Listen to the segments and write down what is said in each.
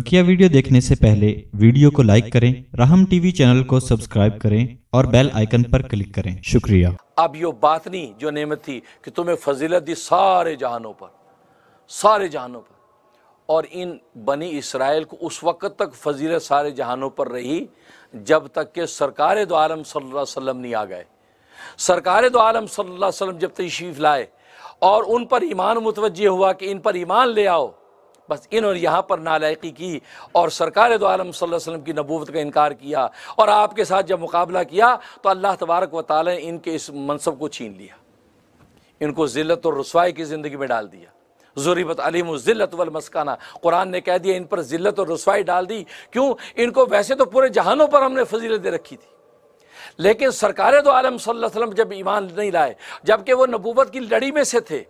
बकिया वीडियो देखने से पहले वीडियो को लाइक करें राहम टीवी चैनल को सब्सक्राइब करें और बेल आइकन पर क्लिक करें शुक्रिया अब यो बात नहीं जो नेमत थी कि तुम्हें फजीलत दी सारे जहानों पर सारे जहानों पर और इन बनी इसराइल को उस वक़्त तक फजीलत सारे जहानों पर रही जब तक के सरकार दो आलम सल्ला वसम नहीं आ गए सरकार दो आलम सल्ला वसम जब तशरीफ़ लाए और उन पर ईमान मुतवजह हुआ कि इन पर ईमान ले आओ बस इन्होंने यहाँ पर नालायकी की और सरकार दो आलम वसल्लम की नबूत का इनकार किया और आपके साथ जब मुकाबला किया तो अल्लाह तबारक व ताली ने इनके इस मनसब को छीन लिया इनको ज़िलत और रसवाई की ज़िंदगी में डाल दिया ज़ुरीबत अलीम ज़िलत वलमस्काना कुरान ने कह दिया इन पर ज़िलत और रसवाई डाल दी क्यों इनको वैसे तो पूरे जहानों पर हमने फजीलत दे रखी थी लेकिन सरकार दो आलम वसल्लम जब ईमान नहीं लाए जबकि वो नबूबत की लड़ी में से थे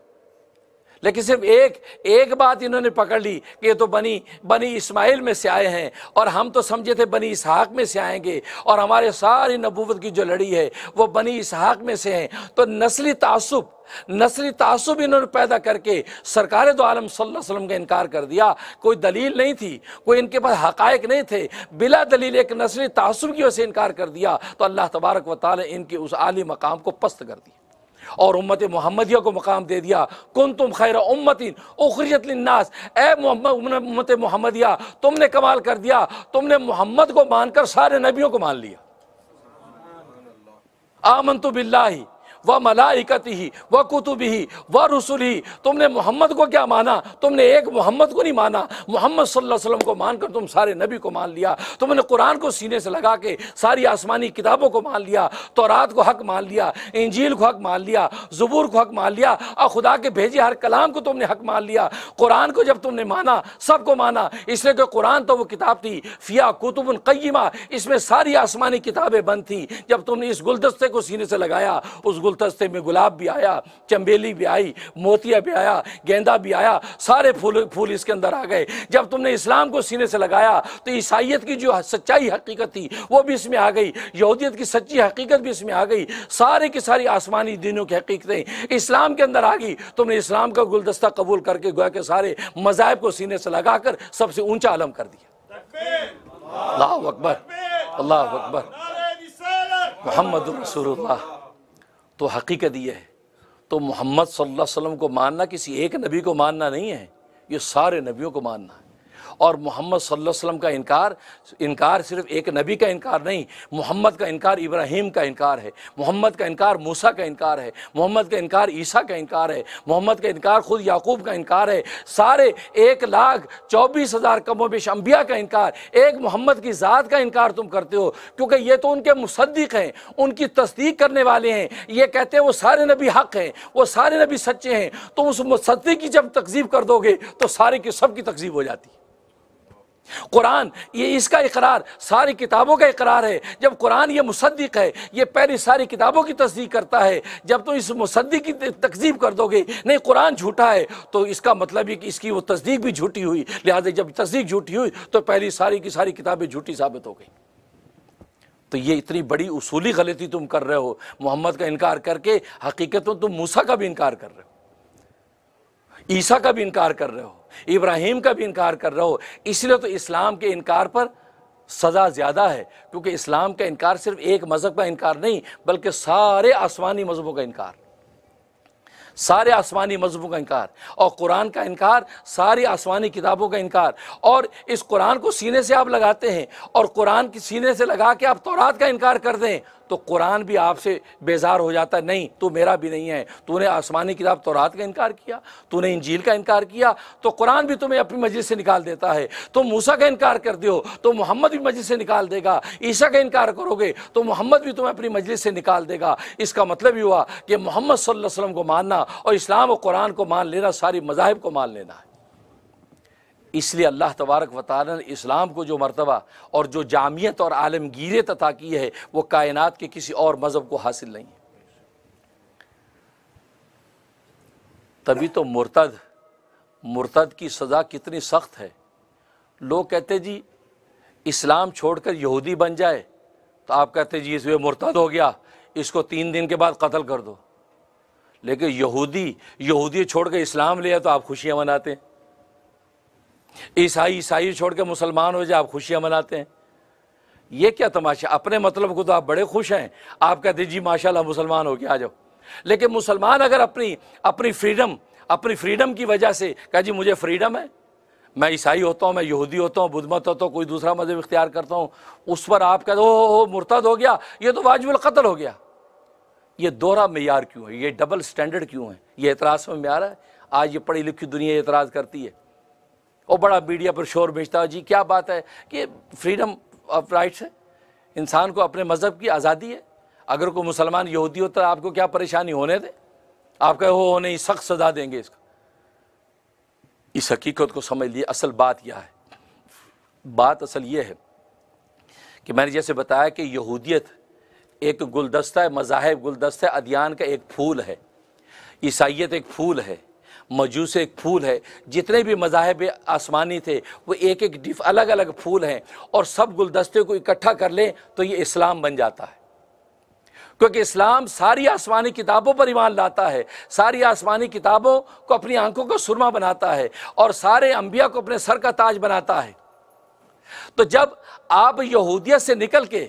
लेकिन सिर्फ एक एक बात इन्होंने पकड़ ली कि ये तो बनी बनी इस्माइल में से आए हैं और हम तो समझे थे बनी इसहाक में से आएंगे और हमारे सारी नबूवत की जो लड़ी है वो बनी इसहाक में से हैं तो नस्ली तसब नस्ली तासुब इन्होंने पैदा करके सरकार दो आलम वसल्लम का इनकार कर दिया कोई दलील नहीं थी कोई इनके पास हकायक नहीं थे बिला दलील एक नस्ली तसब की वजह से इनकार कर दिया तो अल्लाह तबारक वाली इनके उस आली मकाम को पस्त कर दिया और उम्मत मोहम्मदिया को मकाम दे दिया कन तुम खैर उम्मतिन उखरत लन्नास ए उम्मत मोहम्मदिया तुमने कमाल कर दिया तुमने मोहम्मद को मानकर सारे नबियों को मान लिया आमन तो बिल्ला व मलाइकत ही व कुतुब ही व रसुल ही तुमने मोहम्मद को क्या माना तुमने एक मोहम्मद को नहीं माना मोहम्मद सल्लल्लाहु अलैहि वसल्लम को मानकर तुम सारे नबी को मान लिया तुमने कुरान को सीने से लगा के सारी आसमानी किताबों को मान लिया तो रात को हक मान लिया इंजील को हक मान लिया जबूर को हक मान लिया और खुदा के भेजे हर कलाम को तुमने हक मान लिया कुरान को जब तुमने माना सबको माना इसलिए कि कुरान तो वो किताब थी फिया कुतुबन कईमा इसमें सारी आसमानी किताबें बंद थी जब तुमने इस गुलदस्ते को सीने से लगाया उस गुल गुलदस्ते में गुलाब भी आया चंबेली भी आई मोतिया भी आया गेंदा भी आया सारे फूल फूल इसके अंदर आ गए जब तुमने इस्लाम को सीने से लगाया तो ईसाइत की जो सच्चाई हकीकत थी वो भी इसमें आ गई यहूदियत की सच्ची हकीकत भी इसमें आ गई सारे की सारी आसमानी दिनों की हकीकतें इस्लाम के अंदर आ गई तुमने इस्लाम का गुलदस्ता कबूल करके गोया के सारे मजाहब को सीने से कर सबसे ऊँचा आलम कर दिया अल्लाह अकबर अल्लाह अकबर मोहम्मद रसूलुल्लाह तो हकीकत यह है तो मोहम्मद सल्लल्लाहु अलैहि वसल्लम को मानना किसी एक नबी को मानना नहीं है ये सारे नबियों को मानना है और मोहम्मद वसल्लम का इनकार इनकार सिर्फ एक नबी का इनकार नहीं मोहम्मद का इनकार इब्राहिम का इनकार है मोहम्मद का इनकार मूसा का इनकार है मोहम्मद का इनकार ईसा का इनकार है मोहम्मद का इनकार खुद याकूब का इनकार है सारे एक लाख चौबीस हज़ार कमो बेश अम्बिया का इनकार एक मोहम्मद की ज़ात का इनकार तुम करते हो क्योंकि ये तो उनके मुसद्दिक हैं उनकी तस्दीक करने वाले हैं ये कहते हैं वो सारे नबी हक हैं वो सारे नबी सच्चे हैं तो उस मुसद्दी की जब तकजीब कर दोगे तो सारे की सब की तकजीब हो जाती है कुरान ये इसका इकरार सारी किताबों का इकरार है जब कुरान ये मुसद्दिक है ये पहले सारी किताबों की तस्दीक करता है जब तुम तो इस मुसद्दिक की तकजीब कर दोगे नहीं कुरान झूठा है तो इसका मतलब है कि इसकी वो तस्दीक भी झूठी हुई लिहाजा जब तस्दीक झूठी हुई तो पहली सारी की सारी किताबें झूठी साबित हो गई तो ये इतनी बड़ी उसूली गलती तुम कर रहे हो मोहम्मद का इनकार करके हकीकत में तुम मूसा का भी इनकार कर रहे हो ईसा का भी इनकार कर रहे हो इब्राहिम का भी इनकार कर रहे हो इसलिए तो इस्लाम के इनकार पर सज़ा ज़्यादा है क्योंकि इस्लाम का इनकार सिर्फ एक मज़हब का इनकार नहीं बल्कि सारे आसमानी मज़हबों का इनकार सारे आसमानी मजहबों का इनकार और कुरान का इनकार सारी आसमानी किताबों का इनकार और इस कुरान को सीने से आप लगाते हैं और कुरान के सीने से लगा के आप तौरात का इनकार कर दें तो कुरान भी आपसे बेजार हो जाता है नहीं तो मेरा भी नहीं है तूने आसमानी किताब तोरात का इनकार किया तूने इंजील का इनकार किया तो कुरान भी तुम्हें अपनी मस्जिद से निकाल देता है तो मूसा का इनकार कर दो तो मोहम्मद भी मस्जिद से निकाल देगा ईसा का इनकार करोगे तो मोहम्मद भी तुम्हें अपनी मस्जिद से निकाल देगा इसका मतलब ये हुआ कि मोहम्मद सल्लम को मानना और इस्लाम और कुरान को मान लेना सारी मजाहब को मान लेना है इसलिए अल्लाह तबारक वाल इस्लाम को जो मरतबा और जो जामियत और आलमगीरियत अता की है वो कायनात के किसी और मज़हब को हासिल नहीं है तभी तो मुर्तद मुर्तद की सज़ा कितनी सख्त है लोग कहते जी इस्लाम छोड़कर यहूदी बन जाए तो आप कहते जी इसमें मुर्तद हो गया इसको तीन दिन के बाद कत्ल कर दो लेकिन यहूदी यहूदी छोड़कर इस्लाम लिया तो आप खुशियाँ मनाते हैं ईसाई ईसाई छोड़ के मुसलमान हो जाए आप खुशियाँ मनाते हैं ये क्या तमाशा अपने मतलब को तो आप बड़े खुश हैं आप कहते जी माशाल्लाह मुसलमान हो के आ जाओ लेकिन मुसलमान अगर अपनी अपनी फ्रीडम अपनी फ्रीडम की वजह से कहा जी मुझे फ्रीडम है मैं ईसाई होता हूँ मैं यहूदी होता हूँ बुद्धमत होता हूँ कोई दूसरा मज़हब इख्तियार करता हूँ उस पर आप कहते हो हो मुर्तद हो गया ये तो वाजबल कत्ल हो गया ये दोहरा मैार क्यों है ये डबल स्टैंडर्ड क्यों है ये एतराज़ में आ है आज ये पढ़ी लिखी दुनिया एतराज़ करती है और बड़ा मीडिया पर शोर बेचता जी क्या बात है कि फ्रीडम ऑफ राइट्स है इंसान को अपने मज़हब की आज़ादी है अगर कोई मुसलमान यहूदी होता आपको क्या परेशानी होने दे आप कहे हो नहीं सख्त सजा देंगे इसका इस हकीकत को समझ लिए असल बात यह है बात असल ये है कि मैंने जैसे बताया कि यहूदियत एक गुलदस्ता है मज़ाहब गुलदस्ता है अदियान का एक फूल है ईसाइत एक फूल है मजूस एक फूल है जितने भी मजाहब आसमानी थे वो एक एक डिफ अलग अलग फूल हैं और सब गुलदस्ते को इकट्ठा कर लें तो ये इस्लाम बन जाता है क्योंकि इस्लाम सारी आसमानी किताबों पर ईमान लाता है सारी आसमानी किताबों को अपनी आंखों का सुरमा बनाता है और सारे अम्बिया को अपने सर का ताज बनाता है तो जब आप यहूदियत से निकल के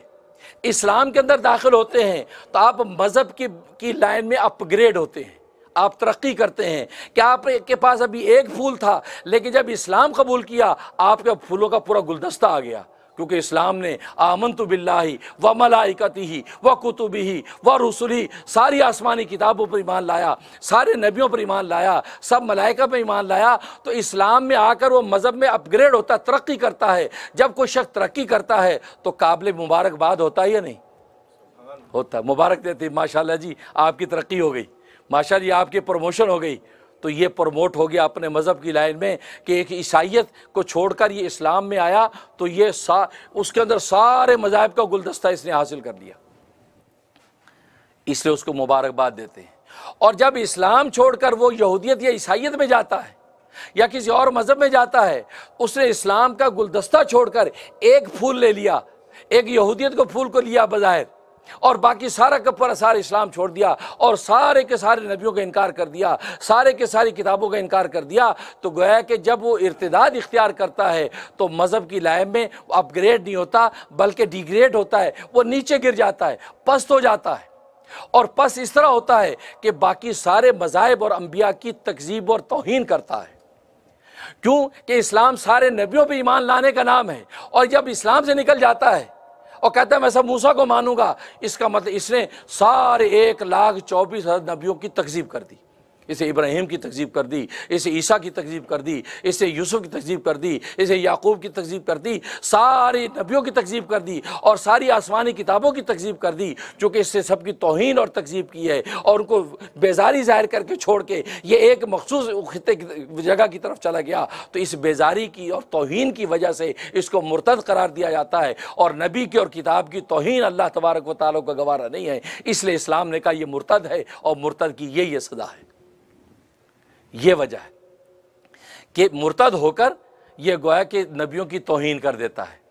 इस्लाम के अंदर दाखिल होते हैं तो आप मज़हब की, की लाइन में अपग्रेड होते हैं आप तरक्की करते हैं कि आपके पास अभी एक फूल था लेकिन जब इस्लाम कबूल किया आपके फूलों का पूरा गुलदस्ता आ गया क्योंकि इस्लाम ने आमन तो बिल्ला ही व मलाइकती ही व कुतुबी ही व रसुली सारी आसमानी किताबों पर ईमान लाया सारे नबियों पर ईमान लाया सब मलाइका पर ईमान लाया तो इस्लाम में आकर वो मज़हब में अपग्रेड होता है तरक्की करता है जब कोई शख्स तरक्की करता है तो काबिल मुबारकबाद होता है या नहीं होता मुबारक देती माशाला जी आपकी तरक्की हो गई माशा जी आपकी प्रमोशन हो गई तो ये प्रमोट हो गया अपने मज़हब की लाइन में कि एक ईसाइत को छोड़कर ये इस्लाम में आया तो ये सा उसके अंदर सारे मज़ाहब का गुलदस्ता इसने हासिल कर लिया इसलिए उसको मुबारकबाद देते हैं और जब इस्लाम छोड़कर वो यहूदियत या ईसाइत में जाता है या किसी और मज़हब में जाता है उसने इस्लाम का गुलदस्ता छोड़कर एक फूल ले लिया एक यहूदियत को फूल को लिया बज़ाहिर और बाकी सारा का पर सारा इस्लाम छोड़ दिया और सारे के सारे नबियों का इनकार कर दिया सारे के सारी किताबों का इनकार कर दिया तो गोया कि जब वो इर्तदाद इख्तियार करता है तो मज़हब की लाइब में अपग्रेड नहीं होता बल्कि डिग्रेड होता है वो नीचे गिर जाता है पस्त हो जाता है और पस इस तरह होता है कि बाकी सारे मज़ाहब और अम्बिया की तकजीब और तोहन करता है क्योंकि इस्लाम सारे नबियों पर ईमान लाने का नाम है और जब इस्लाम से निकल जाता है और कहता है मैं सब मूसा को मानूंगा इसका मतलब इसने सारे एक लाख चौबीस हजार नबियों की तकजीब कर दी इसे इब्राहिम की तकजीब कर दी इसे ईसा की तकजीब कर दी इसे यूसुफ की तकजीब कर दी इसे याकूब की तकजीब कर दी सारे नबियों की तकजीब कर दी और सारी आसमानी किताबों की तकजीब कर दी चूँकि इससे सबकी तोहन और तकजीब की है और उनको बेजारी ज़ाहिर करके छोड़ के ये एक मखसूस खत्े जगह की तरफ चला गया तो इस बेजारी की और तोहन की वजह से इसको मुर्तद करार दिया जाता है और नबी की और किताब की तोहन अल्लाह तबारक व तालों का गवारा नहीं है इसलिए इस्लाम ने कहा यह मुर्तद है और मुर्तद की यही सदा है ये वजह है कि मुर्तद होकर यह गोया के नबियों की तोहन कर देता है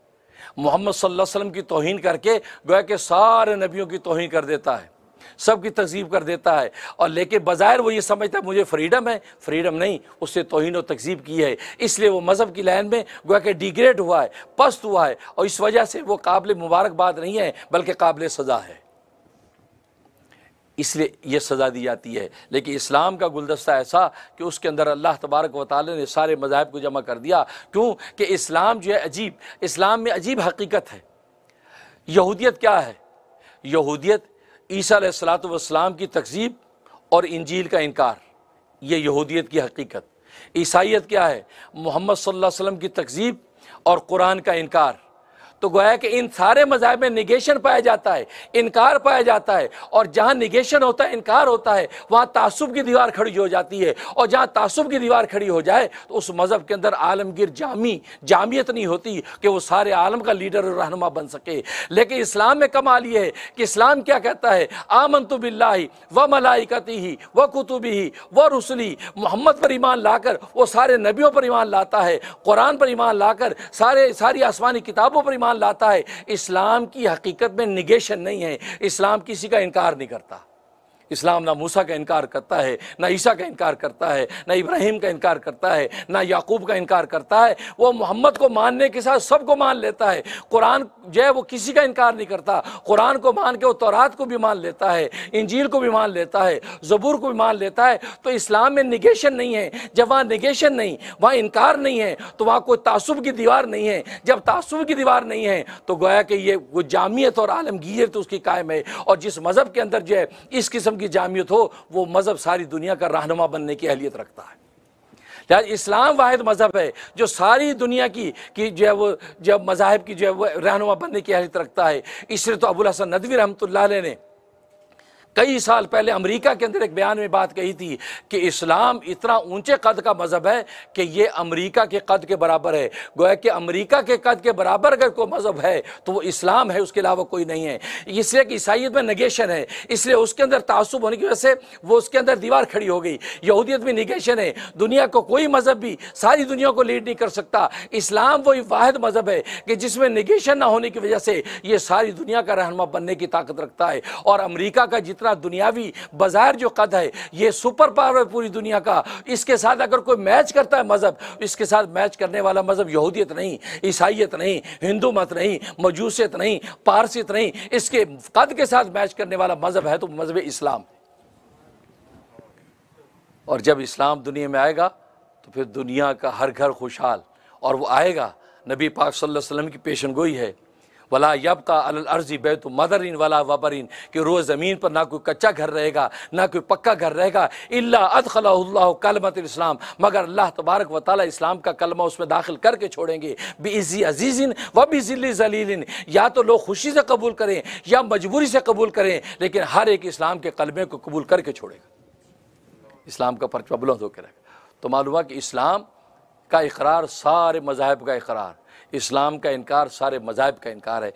मोहम्मद सल्लल्लाहु अलैहि की तोहन करके गोया के सारे नबियों की तोहन कर देता है सब की तकजीब कर देता है और लेकिन बाज़ायर वो ये समझता है मुझे फ्रीडम है फ्रीडम नहीं उससे तोहन और तकजीब की है इसलिए वो मज़हब की लाइन में गोया के डिग्रेड हुआ है पस्त हुआ है और इस वजह से वो काबिल मुबारकबाद नहीं है बल्कि काबिल सज़ा है इसलिए यह सज़ा दी जाती है लेकिन इस्लाम का गुलदस्ता ऐसा कि उसके अंदर अल्लाह तबारक व ताल ने सारे मज़ाहब को जमा कर दिया क्योंकि इस्लाम जो है अजीब इस्लाम में अजीब हकीकत है यहूदियत क्या है यहूदियत ईसा सलातम की तकजीब और इंजील का इनकार ये यहूदियत की हकीकत ईसाइत क्या है मोहम्मद सल्लल्लाहु अलैहि वसल्लम की तकजीब और कुरान का इनकार तो गोया कि इन सारे मजाब में निगेशन पाया जाता है इनकार पाया जाता है और जहाँ निगेशन होता है इनकार होता है वहाँ तासुब की दीवार खड़ी हो जाती है और जहाँ तासुब की दीवार खड़ी हो जाए तो उस मज़हब के अंदर आलमगीर जामी जामियत नहीं होती कि वो सारे आलम का लीडर और रहनुमा बन सके लेकिन इस्लाम में कमाल ये है कि इस्लाम क्या कहता है आमन तो बिल्ला व मलाइकती ही व कुतुबी ही व रसली मोहम्मद पर ईमान लाकर वो सारे नबियों पर ईमान लाता है कुरान पर ईमान लाकर सारे सारी आसमानी किताबों पर ईमान ईमान लाता है इस्लाम की हकीकत में निगेशन नहीं है इस्लाम किसी का इनकार नहीं करता इस्लाम ना मूसा का इनकार करता है ना ईसा का इनकार करता है ना इब्राहिम का इनकार करता है ना याकूब का इनकार करता है वो मोहम्मद को मानने के साथ सबको मान लेता है कुरान जो है वो किसी का इनकार नहीं करता कुरान को मान के वो तौरात को भी मान लेता है इंजील को भी मान लेता है जबूर को भी मान लेता है तो इस्लाम में निगेशन नहीं है जब वहाँ निगेशन नहीं वहाँ इनकार नहीं है तो वहाँ कोई तासुब की दीवार नहीं है जब तासुब की दीवार नहीं है तो गोया कि ये वो जामियत और तो उसकी कायम है और जिस मज़हब के अंदर जो है इस किस्म की जामियत हो वो मज़हब सारी दुनिया का रहनुमा बनने की अहलियत रखता है लिहाजा इस्लाम वाद मज़हब है जो सारी दुनिया की कि जो है वो जब मज़ाहब की जो है वो रहनुमा बनने की अहलियत रखता है इसलिए तो अबुल हसन नदवी रहमत ने कई साल पहले अमेरिका के अंदर एक बयान में बात कही थी कि इस्लाम इतना ऊंचे कद का मज़हब है कि ये अमेरिका के कद के बराबर है गोया कि अमेरिका के कद के बराबर अगर कोई मज़हब है तो वो इस्लाम है उसके अलावा कोई नहीं है इसलिए कि ईसाइत में नगेशन है इसलिए उसके अंदर तासुब होने की वजह से वो उसके अंदर दीवार खड़ी हो गई यहूदियत में निगेशन है दुनिया को कोई मज़हब भी सारी दुनिया को लीड नहीं कर सकता इस्लाम वही वाद मज़हब है कि जिसमें निगेशन ना होने की वजह से ये सारी दुनिया का रहनमा बनने की ताकत रखता है और अमरीका का जितना जितना दुनियावी बाजार जो कद है ये सुपर पावर है पूरी दुनिया का इसके साथ अगर कोई मैच करता है मज़हब इसके साथ मैच करने वाला मज़हब यहूदियत नहीं ईसाइत नहीं हिंदू मत नहीं मजूसियत नहीं पारसियत नहीं इसके कद के साथ मैच करने वाला मज़हब है तो मज़हब इस्लाम और जब इस्लाम दुनिया में आएगा तो फिर दुनिया का हर घर खुशहाल और वो आएगा नबी पाक सल्लल्लाहु अलैहि वसल्लम की पेशन गोई है वला यब का अलर्जी बैत मदरिन वला वबरिन कि रोज़ ज़मीन पर ना कोई कच्चा घर रहेगा ना कोई पक्का घर रहेगा अल्ला अदखला कलमत इस्लाम मगर अल्लाह तबारक व ताली इस्लाम का कलमा उसमें दाखिल करके छोड़ेंगे बेज़ी अजीज़िन व भी ज़िली जलीलिन या तो लोग खुशी से कबूल करें या मजबूरी से कबूल करें लेकिन हर एक इस्लाम के कलमे को कबूल करके छोड़ेगा इस्लाम का बुलंद होकर रहेगा तो मालूम कि इस्लाम का इकरार सारे मजाहब का इकरार इस्लाम का इनकार सारे मज़ाहब का इनकार है